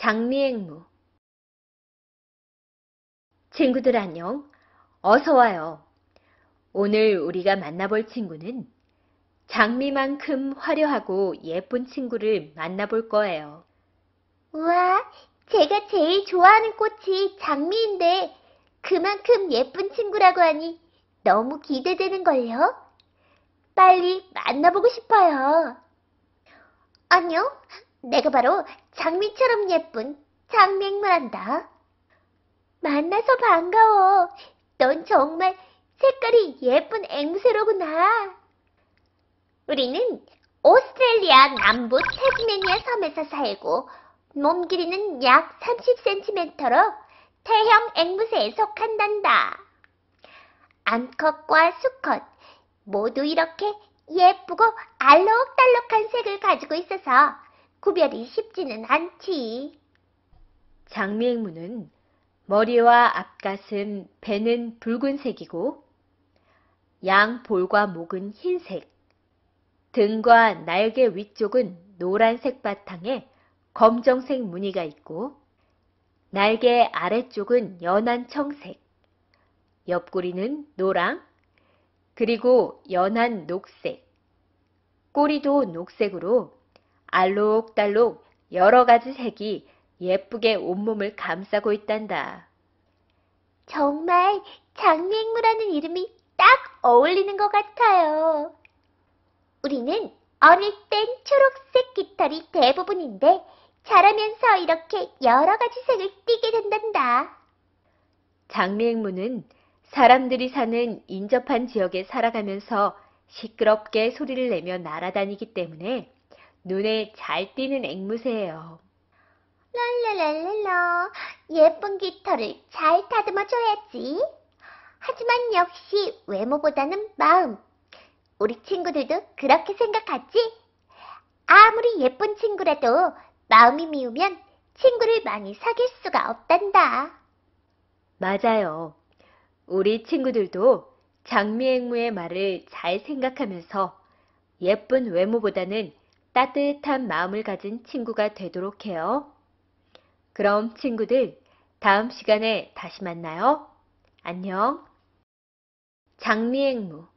장미앵무 친구들 안녕. 어서 와요. 오늘 우리가 만나볼 친구는 장미만큼 화려하고 예쁜 친구를 만나볼 거예요. 우와, 제가 제일 좋아하는 꽃이 장미인데 그만큼 예쁜 친구라고 하니 너무 기대되는걸요. 빨리 만나보고 싶어요. 안녕, 내가 바로 장미처럼 예쁜 장맹무란다 만나서 반가워. 넌 정말 색깔이 예쁜 앵무새로구나. 우리는 오스트레일리아 남부 태스메니아 섬에서 살고 몸 길이는 약 30cm로 태형 앵무새에 속한단다. 암컷과 수컷 모두 이렇게 예쁘고 알록달록한 색을 가지고 있어서 구별이 쉽지는 않지. 장미앵무는 머리와 앞가슴, 배는 붉은색이고 양 볼과 목은 흰색, 등과 날개 위쪽은 노란색 바탕에 검정색 무늬가 있고 날개 아래쪽은 연한 청색, 옆구리는 노랑, 그리고 연한 녹색, 꼬리도 녹색으로 알록달록 여러 가지 색이 예쁘게 온몸을 감싸고 있단다. 정말 장미앵무라는 이름이 딱 어울리는 것 같아요. 우리는 어릴 땐 초록색 깃털이 대부분인데 자라면서 이렇게 여러 가지 색을 띠게 된단다. 장미앵무는 사람들이 사는 인접한 지역에 살아가면서 시끄럽게 소리를 내며 날아다니기 때문에 눈에 잘 띄는 앵무새예요. 랄랄랄랄라 예쁜 깃털을 잘 다듬어 줘야지. 하지만 역시 외모보다는 마음. 우리 친구들도 그렇게 생각하지? 아무리 예쁜 친구라도 마음이 미우면 친구를 많이 사귈 수가 없단다. 맞아요. 우리 친구들도 장미앵무의 말을 잘 생각하면서 예쁜 외모보다는 따뜻한 마음을 가진 친구가 되도록 해요. 그럼 친구들, 다음 시간에 다시 만나요. 안녕. 장미앵무